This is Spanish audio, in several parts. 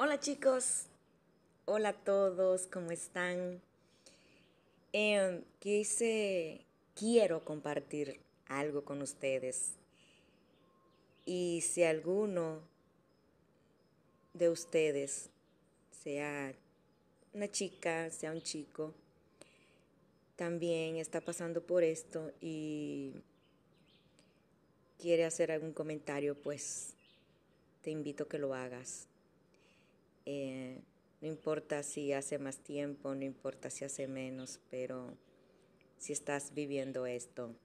Hola chicos, hola a todos, ¿cómo están? Em, quise, quiero compartir algo con ustedes. Y si alguno de ustedes, sea una chica, sea un chico, también está pasando por esto y quiere hacer algún comentario, pues te invito a que lo hagas eh, no importa si hace más tiempo, no importa si hace menos, pero si estás viviendo esto.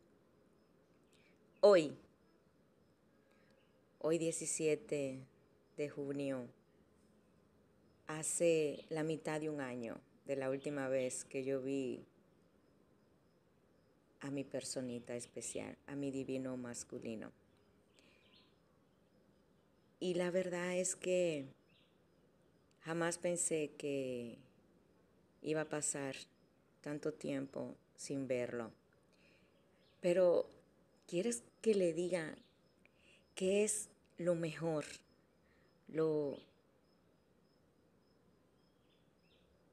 Hoy, hoy 17 de junio, hace la mitad de un año de la última vez que yo vi a mi personita especial, a mi divino masculino. Y la verdad es que Jamás pensé que iba a pasar tanto tiempo sin verlo. Pero, ¿quieres que le diga qué es lo mejor, lo,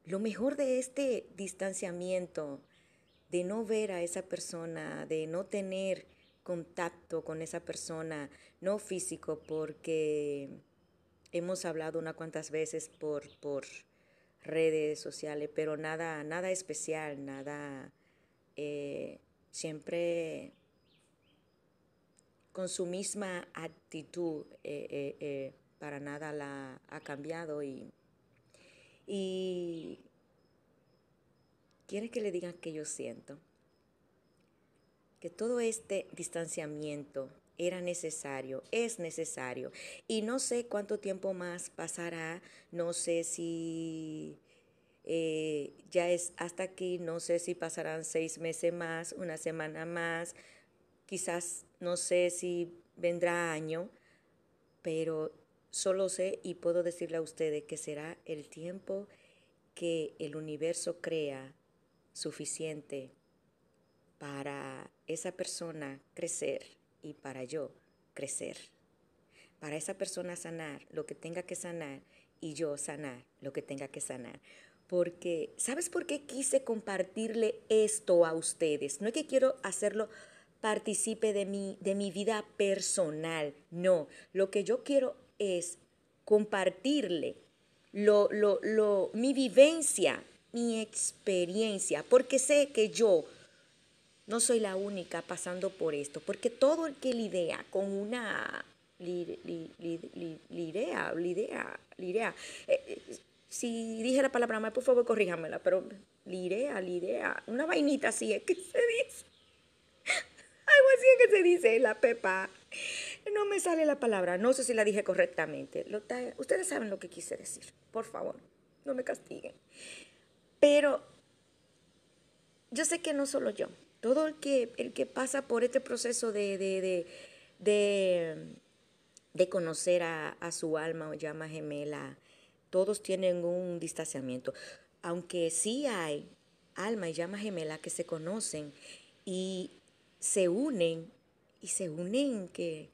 lo mejor de este distanciamiento, de no ver a esa persona, de no tener contacto con esa persona, no físico, porque hemos hablado unas cuantas veces por, por redes sociales, pero nada, nada especial, nada. Eh, siempre con su misma actitud, eh, eh, para nada la ha cambiado y, y quiere que le digan que yo siento que todo este distanciamiento era necesario, es necesario. Y no sé cuánto tiempo más pasará, no sé si eh, ya es hasta aquí, no sé si pasarán seis meses más, una semana más, quizás no sé si vendrá año, pero solo sé y puedo decirle a ustedes que será el tiempo que el universo crea suficiente para esa persona crecer y para yo crecer. Para esa persona sanar lo que tenga que sanar y yo sanar lo que tenga que sanar. Porque, ¿sabes por qué quise compartirle esto a ustedes? No es que quiero hacerlo participe de mi, de mi vida personal, no. Lo que yo quiero es compartirle lo, lo, lo, mi vivencia, mi experiencia, porque sé que yo no soy la única pasando por esto, porque todo el que lidia con una lirea, eh, eh, si dije la palabra mal, por favor corríjamela, pero lidea, lidea, una vainita así es que se dice. Algo así es que se dice la pepa. No me sale la palabra, no sé si la dije correctamente. ustedes saben lo que quise decir, por favor, no me castiguen. Pero yo sé que no solo yo, todo el que, el que pasa por este proceso de, de, conocer a, su alma o llama gemela, todos tienen un distanciamiento. Aunque sí hay alma y llama gemela que se conocen y se unen, y se unen que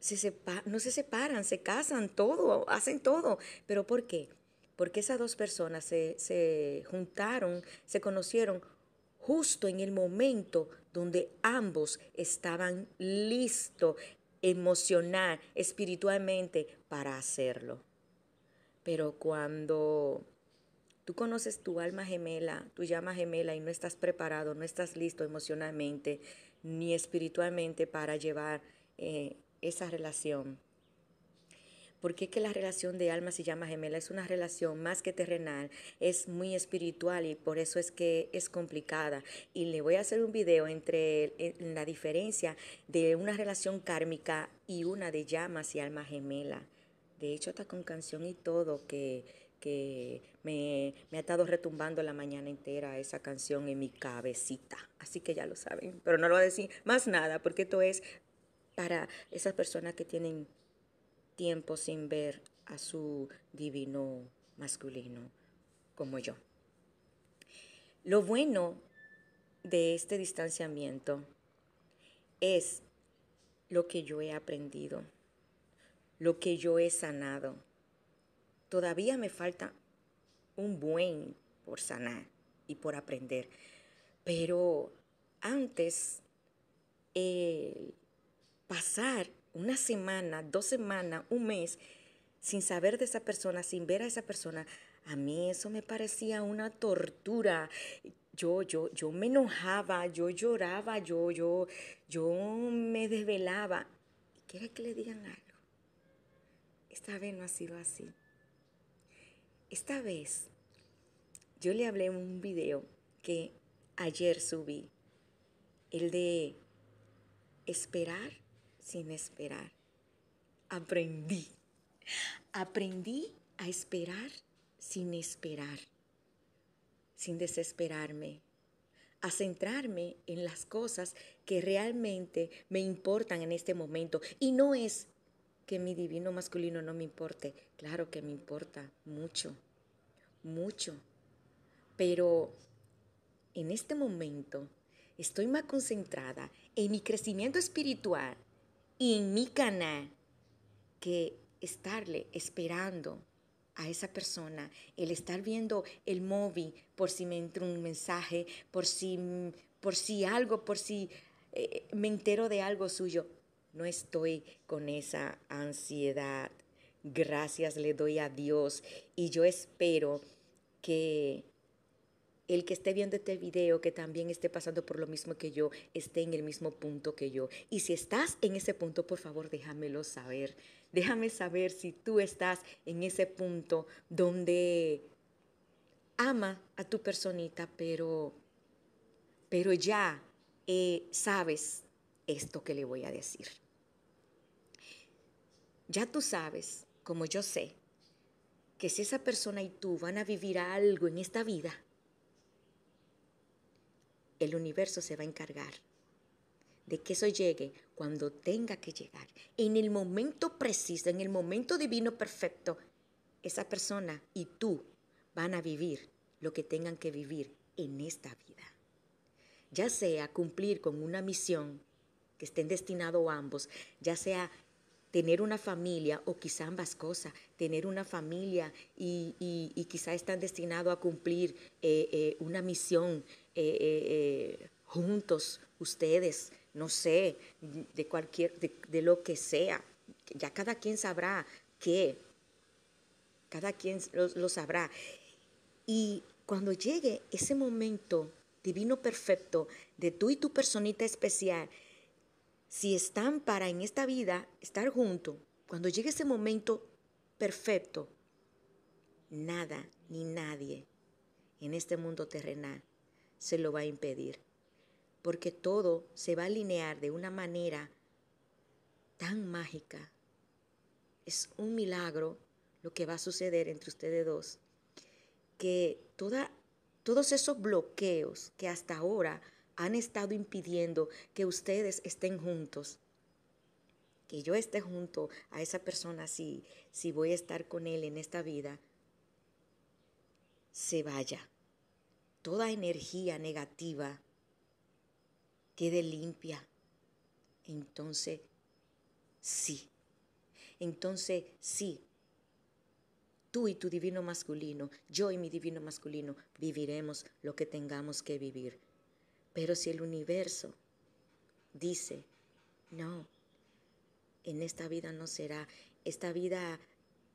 se no se separan, se casan, todo, hacen todo. ¿Pero por qué? Porque esas dos personas se, se juntaron, se conocieron justo en el momento donde ambos estaban listos emocional, espiritualmente para hacerlo. Pero cuando tú conoces tu alma gemela, tu llama gemela y no estás preparado, no estás listo emocionalmente ni espiritualmente para llevar eh, esa relación, porque es que la relación de almas y llamas gemela es una relación más que terrenal, es muy espiritual y por eso es que es complicada. Y le voy a hacer un video entre la diferencia de una relación kármica y una de llamas y alma gemela. De hecho, está con canción y todo que, que me, me, ha estado retumbando la mañana entera esa canción en mi cabecita. Así que ya lo saben, pero no lo voy a decir más nada, porque esto es para esas personas que tienen tiempo sin ver a su divino masculino como yo. Lo bueno de este distanciamiento es lo que yo he aprendido, lo que yo he sanado. Todavía me falta un buen por sanar y por aprender, pero antes el pasar una semana, dos semanas, un mes, sin saber de esa persona, sin ver a esa persona, a mí eso me parecía una tortura. Yo, yo, yo me enojaba, yo lloraba, yo, yo, yo me desvelaba. quiere que le digan algo. Esta vez no ha sido así. Esta vez yo le hablé en un video que ayer subí, el de esperar sin esperar. Aprendí. Aprendí a esperar sin esperar, sin desesperarme, a centrarme en las cosas que realmente me importan en este momento. Y no es que mi divino masculino no me importe, claro que me importa mucho, mucho. Pero en este momento estoy más concentrada en mi crecimiento espiritual en mi canal que estarle esperando a esa persona, el estar viendo el móvil por si me entra un mensaje, por si, por si algo, por si eh, me entero de algo suyo. No estoy con esa ansiedad. Gracias le doy a Dios y yo espero que el que esté viendo este video, que también esté pasando por lo mismo que yo, esté en el mismo punto que yo. Y si estás en ese punto, por favor, déjamelo saber. Déjame saber si tú estás en ese punto donde ama a tu personita, pero, pero ya eh, sabes esto que le voy a decir. Ya tú sabes, como yo sé, que si esa persona y tú van a vivir algo en esta vida, el universo se va a encargar de que eso llegue cuando tenga que llegar. En el momento preciso, en el momento divino perfecto, esa persona y tú van a vivir lo que tengan que vivir en esta vida. Ya sea cumplir con una misión que estén destinados ambos, ya sea tener una familia o quizá ambas cosas, tener una familia y, quizá están destinados a cumplir eh, eh, una misión eh, eh, eh, juntos, ustedes, no sé, de cualquier, de, lo que sea. Ya cada quien sabrá qué, cada quien lo, lo, sabrá. Y cuando llegue ese momento divino perfecto de tú y tu personita especial, si están para en esta vida estar juntos, cuando llegue ese momento perfecto, nada ni nadie en este mundo terrenal se lo va a impedir, porque todo se va a alinear de una manera tan mágica. Es un milagro lo que va a suceder entre ustedes dos, que todos esos bloqueos que hasta ahora han estado impidiendo que ustedes estén juntos, que yo esté junto a esa persona si, si voy a estar con él en esta vida, se vaya toda energía negativa quede limpia. Entonces, sí. Entonces, sí. Tú y tu divino masculino, yo y mi divino masculino, viviremos lo que tengamos que vivir. Pero si el universo dice, no, en esta vida no será, esta vida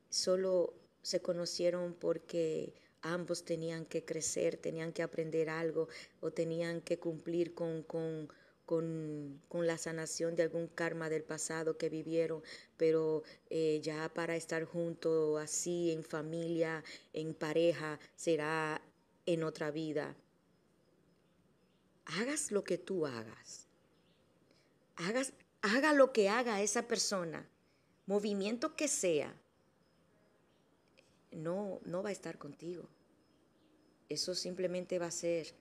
solo se conocieron porque ambos tenían que crecer, tenían que aprender algo o tenían que cumplir con, con, con, la sanación de algún karma del pasado que vivieron, pero eh, ya para estar juntos así, en familia, en pareja, será en otra vida. Hagas lo que tú hagas. Hagas, haga lo que haga esa persona, movimiento que sea, no, no va a estar contigo. Eso simplemente va a ser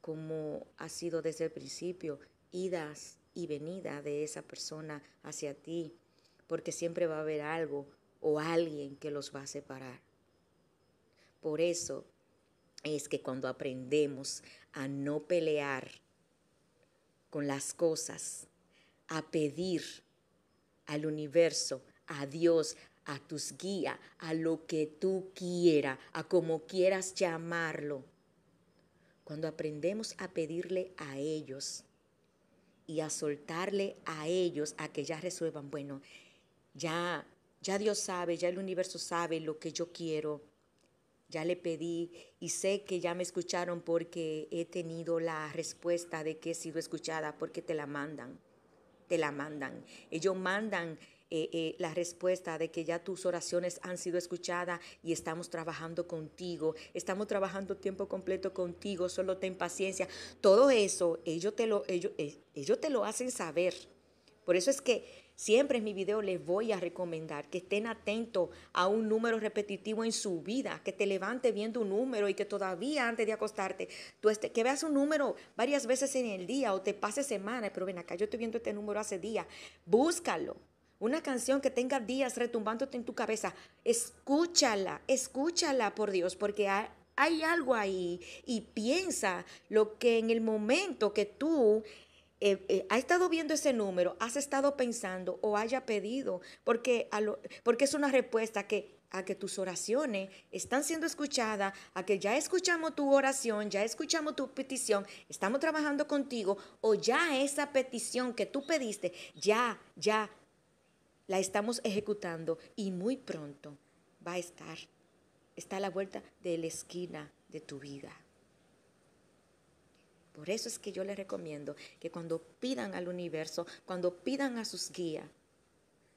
como ha sido desde el principio, idas y venidas de esa persona hacia ti, porque siempre va a haber algo o alguien que los va a separar. Por eso es que cuando aprendemos a no pelear con las cosas, a pedir al universo, a Dios, a tus guías, a lo que tú quieras, a como quieras llamarlo. Cuando aprendemos a pedirle a ellos y a soltarle a ellos a que ya resuelvan, bueno, ya, ya Dios sabe, ya el universo sabe lo que yo quiero, ya le pedí y sé que ya me escucharon porque he tenido la respuesta de que he sido escuchada porque te la mandan, te la mandan. Ellos mandan eh, eh, la respuesta de que ya tus oraciones han sido escuchadas y estamos trabajando contigo, estamos trabajando tiempo completo contigo, solo ten paciencia. Todo eso ellos te lo, ellos, eh, ellos te lo hacen saber. Por eso es que siempre en mi video les voy a recomendar que estén atentos a un número repetitivo en su vida, que te levante viendo un número y que todavía antes de acostarte, tú este, que veas un número varias veces en el día o te pase semana pero ven acá, yo estoy viendo este número hace día, búscalo, una canción que tenga días retumbándote en tu cabeza, escúchala, escúchala por Dios, porque hay, algo ahí y piensa lo que en el momento que tú eh, eh, has estado viendo ese número, has estado pensando o haya pedido, porque, porque es una respuesta que, a que tus oraciones están siendo escuchadas, a que ya escuchamos tu oración, ya escuchamos tu petición, estamos trabajando contigo o ya esa petición que tú pediste, ya, ya la estamos ejecutando y muy pronto va a estar. Está a la vuelta de la esquina de tu vida. Por eso es que yo les recomiendo que cuando pidan al universo, cuando pidan a sus guías,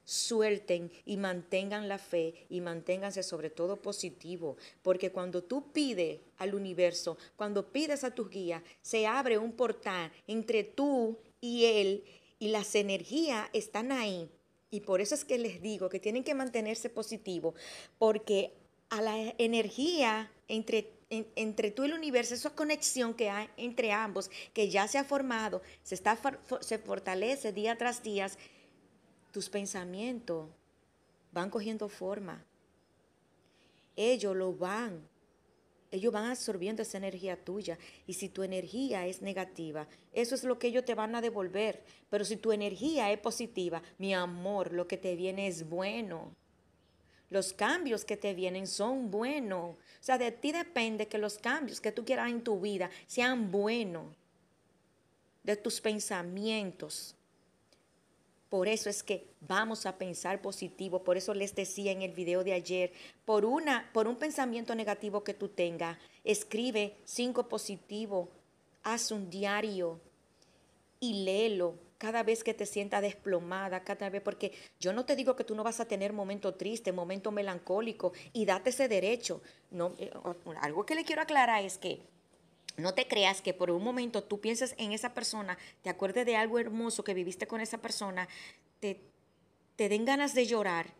suelten y mantengan la fe y manténganse sobre todo positivo, porque cuando tú pides al universo, cuando pides a tus guías, se abre un portal entre tú y él y las energías están ahí y por eso es que les digo que tienen que mantenerse positivos, porque a la energía entre, entre tú y el universo, esa conexión que hay entre ambos, que ya se ha formado, se, está, se fortalece día tras día, tus pensamientos van cogiendo forma. Ellos lo van ellos van absorbiendo esa energía tuya. Y si tu energía es negativa, eso es lo que ellos te van a devolver. Pero si tu energía es positiva, mi amor, lo que te viene es bueno. Los cambios que te vienen son buenos. O sea, de ti depende que los cambios que tú quieras en tu vida sean buenos. De tus pensamientos, por eso es que vamos a pensar positivo, por eso les decía en el video de ayer, por, una, por un pensamiento negativo que tú tengas, escribe cinco positivos, haz un diario y léelo cada vez que te sientas desplomada, cada vez, porque yo no te digo que tú no vas a tener momento triste, momento melancólico y date ese derecho. No, eh, algo que le quiero aclarar es que no te creas que por un momento tú piensas en esa persona, te acuerdes de algo hermoso que viviste con esa persona, te, te den ganas de llorar.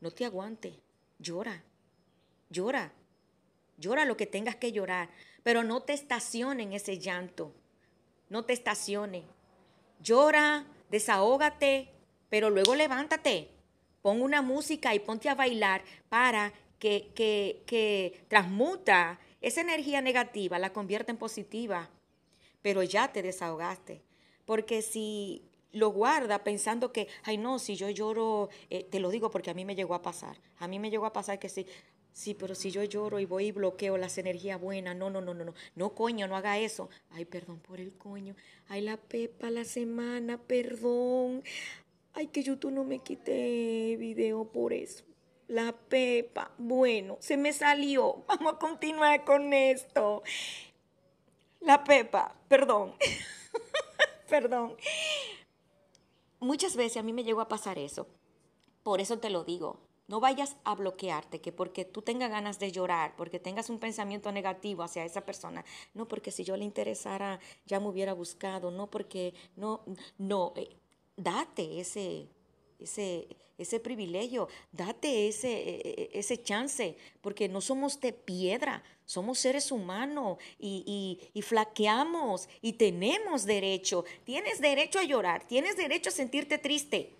No te aguante, llora, llora, llora lo que tengas que llorar, pero no te estacione en ese llanto, no te estacione. Llora, desahógate, pero luego levántate, pon una música y ponte a bailar para que, que, que transmuta esa energía negativa la convierte en positiva, pero ya te desahogaste. Porque si lo guarda pensando que, ay no, si yo lloro, eh, te lo digo porque a mí me llegó a pasar, a mí me llegó a pasar que sí, sí, pero si yo lloro y voy y bloqueo las energías buenas, no, no, no, no, no, no coño, no haga eso, ay perdón por el coño, ay la pepa la semana, perdón, ay que YouTube no me quité video por eso. La pepa. Bueno, se me salió. Vamos a continuar con esto. La pepa, perdón. perdón. Muchas veces a mí me llegó a pasar eso. Por eso te lo digo. No vayas a bloquearte, que porque tú tengas ganas de llorar, porque tengas un pensamiento negativo hacia esa persona, no porque si yo le interesara ya me hubiera buscado, no porque no, no, eh, date ese, ese, ese privilegio, date ese, e, e, e, ese chance, porque no somos de piedra, somos seres humanos y, y, flaqueamos y tenemos derecho. Tienes derecho a llorar, tienes derecho a sentirte triste.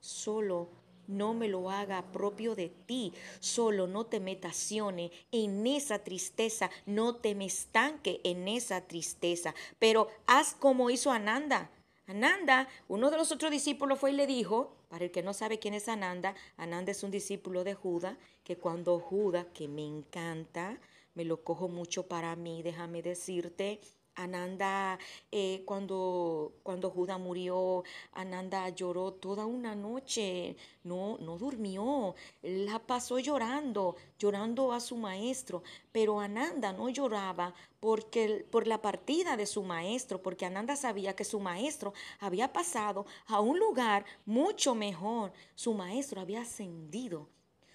Solo no me lo haga propio de ti, solo no te metasione en esa tristeza, no te me estanque en esa tristeza, pero haz como hizo Ananda Ananda, uno de los otros discípulos fue y le dijo, para el que no sabe quién es Ananda, Ananda es un discípulo de Judas, que cuando Judas, que me encanta, me lo cojo mucho para mí, déjame decirte, Ananda, eh, cuando, cuando Judá murió, Ananda lloró toda una noche, no, no durmió, la pasó llorando, llorando a su maestro, pero Ananda no lloraba porque, por la partida de su maestro, porque Ananda sabía que su maestro había pasado a un lugar mucho mejor, su maestro había ascendido.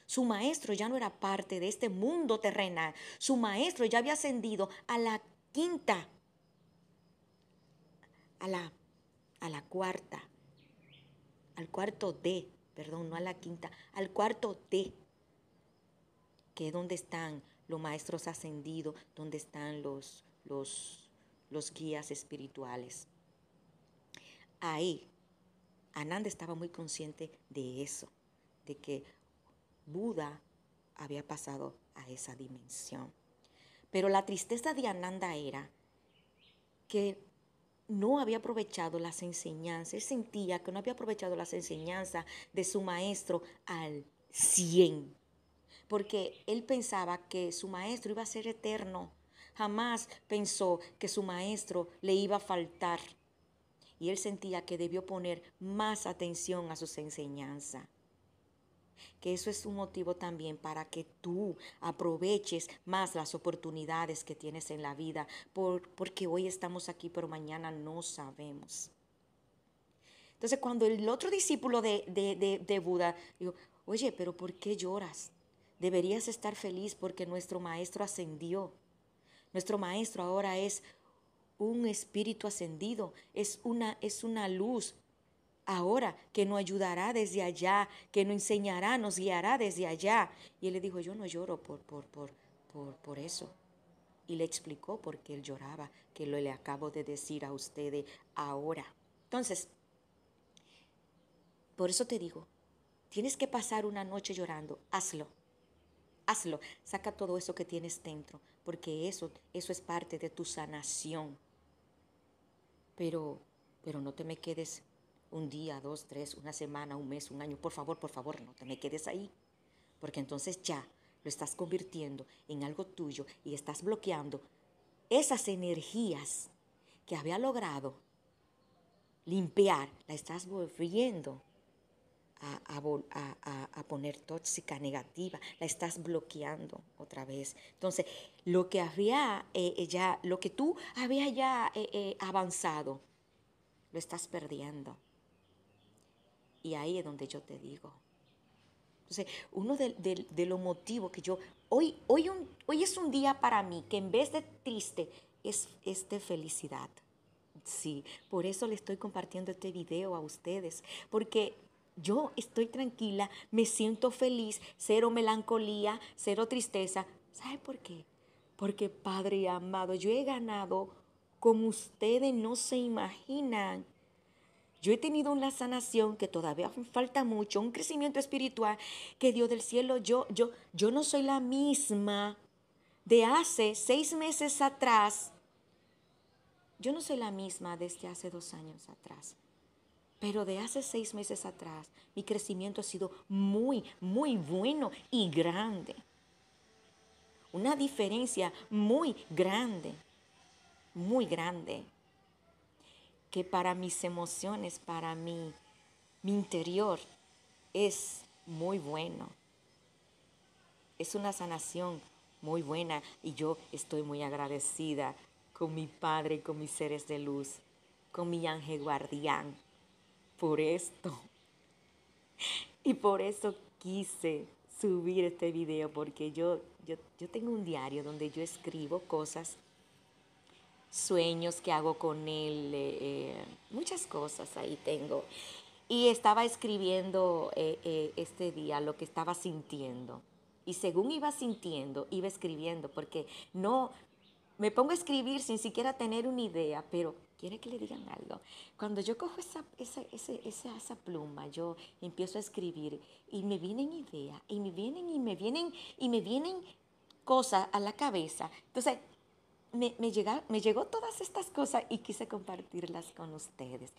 Su maestro ya no era parte de este mundo terrenal. Su maestro ya había ascendido a la quinta a la, a la cuarta, al cuarto D, perdón, no a la quinta, al cuarto D, que es donde están los maestros ascendidos, donde están los, los, los guías espirituales. Ahí, Ananda estaba muy consciente de eso, de que Buda había pasado a esa dimensión. Pero la tristeza de Ananda era que no había aprovechado las enseñanzas, él sentía que no había aprovechado las enseñanzas de su maestro al 100, porque él pensaba que su maestro iba a ser eterno, jamás pensó que su maestro le iba a faltar, y él sentía que debió poner más atención a sus enseñanzas que eso es un motivo también para que tú aproveches más las oportunidades que tienes en la vida, porque hoy estamos aquí, pero mañana no sabemos. Entonces, cuando el otro discípulo de, Buda dijo, oye, pero ¿por qué lloras? Deberías estar feliz porque nuestro maestro ascendió. Nuestro maestro ahora es un espíritu ascendido, es una, es una luz, ahora, que nos ayudará desde allá, que nos enseñará, nos guiará desde allá. Y él le dijo, yo no lloro por, por, por, por, eso. Y le explicó por qué él lloraba, que lo le acabo de decir a ustedes ahora. Entonces, por eso te digo, tienes que pasar una noche llorando, hazlo. Hazlo, saca todo eso que tienes dentro, porque eso, eso es parte de tu sanación. Pero, pero no te me quedes un día, dos, tres, una semana, un mes, un año, por favor, por favor, no te me quedes ahí, porque entonces ya lo estás convirtiendo en algo tuyo y estás bloqueando esas energías que había logrado limpiar, la estás volviendo a, poner tóxica, negativa, la estás bloqueando otra vez. Entonces, lo que había eh, eh, ya, lo que tú había ya eh, avanzado, lo estás perdiendo. Y ahí es donde yo te digo. Entonces, uno de, de, de los motivos que yo, hoy, hoy, hoy es un día para mí que en vez de triste es, es de felicidad. Sí, por eso le estoy compartiendo este video a ustedes, porque yo estoy tranquila, me siento feliz, cero melancolía, cero tristeza. ¿Sabe por qué? Porque Padre amado, yo he ganado como ustedes no se imaginan. Yo he tenido una sanación que todavía falta mucho, un crecimiento espiritual que dio del cielo, yo, yo, yo no soy la misma de hace seis meses atrás. Yo no soy la misma desde este hace dos años atrás. Pero de hace seis meses atrás, mi crecimiento ha sido muy, muy bueno y grande. Una diferencia muy grande, muy grande que para mis emociones, para mi, mi interior, es muy bueno. Es una sanación muy buena y yo estoy muy agradecida con mi Padre, con mis seres de luz, con mi ángel guardián por esto. Y por eso quise subir este video porque yo, yo, yo tengo un diario donde yo escribo cosas sueños que hago con él, eh, eh, muchas cosas ahí tengo. Y estaba escribiendo eh, este día lo que estaba sintiendo. Y según iba sintiendo, iba escribiendo, porque no, me pongo a escribir sin siquiera tener una idea, pero quiere que le digan algo. Cuando yo cojo esa, esa, esa, pluma, yo empiezo a escribir y me vienen ideas, y me vienen, y me vienen, y me vienen cosas a la cabeza. Entonces, me, me, llegó todas estas cosas y quise compartirlas con ustedes.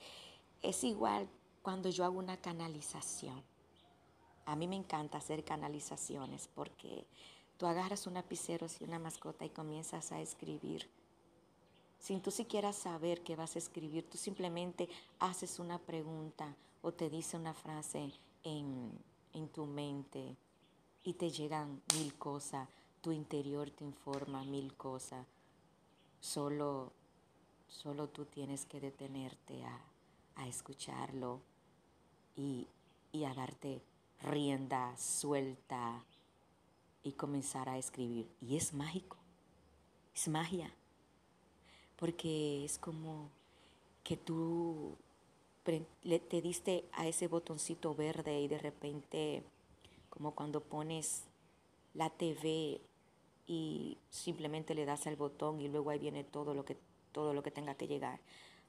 Es igual cuando yo hago una canalización. A mí me encanta hacer canalizaciones porque tú agarras un lapicero y una mascota y comienzas a escribir. Sin tú siquiera saber qué vas a escribir, tú simplemente haces una pregunta o te dice una frase en tu mente y te llegan mil cosas, tu interior te informa mil cosas, Solo, solo tú tienes que detenerte a, escucharlo y, y a darte rienda suelta y comenzar a escribir. Y es mágico, es magia, porque es como que tú te diste a ese botoncito verde y de repente, como cuando pones la TV y simplemente le das al botón y luego ahí viene todo lo que, todo lo que tenga que llegar.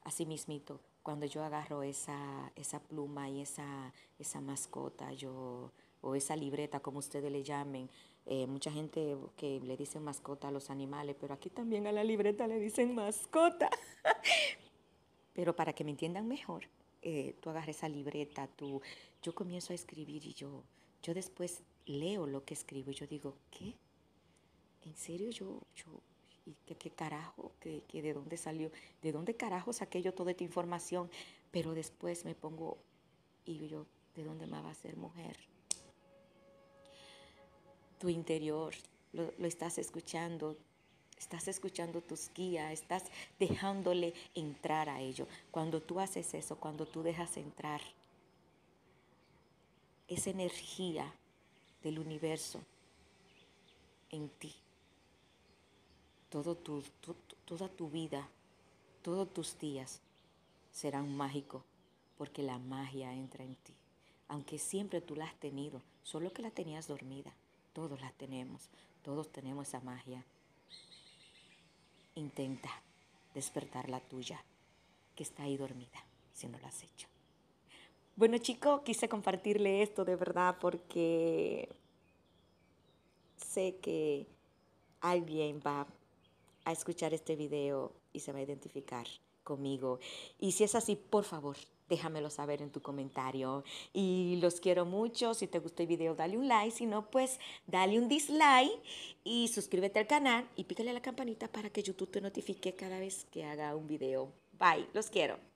Así mismito, cuando yo agarro esa, esa pluma y esa, esa mascota, yo o esa libreta, como ustedes le llamen. Eh, mucha gente que le dice mascota a los animales, pero aquí también a la libreta le dicen mascota. pero para que me entiendan mejor, eh, tú agarras esa libreta, tú, yo comienzo a escribir y yo, yo después leo lo que escribo y yo digo, ¿qué? serio yo, yo, y qué, carajo, de dónde salió, de dónde carajo saqué yo toda esta información, pero después me pongo y yo, ¿de dónde me va a ser mujer? Tu interior, lo, lo estás escuchando, estás escuchando tus guías, estás dejándole entrar a ello. Cuando tú haces eso, cuando tú dejas entrar esa energía del universo en ti, todo tu, toda tu vida, todos tus días serán mágicos, porque la magia entra en ti. Aunque siempre tú la has tenido, solo que la tenías dormida. Todos la tenemos, todos tenemos esa magia. Intenta despertar la tuya, que está ahí dormida, si no la has hecho. Bueno chicos, quise compartirle esto de verdad porque sé que alguien va a escuchar este video y se va a identificar conmigo. Y si es así, por favor, déjamelo saber en tu comentario. Y los quiero mucho. Si te gustó el video, dale un like. Si no, pues dale un dislike y suscríbete al canal y pícale a la campanita para que YouTube te notifique cada vez que haga un video. Bye, los quiero.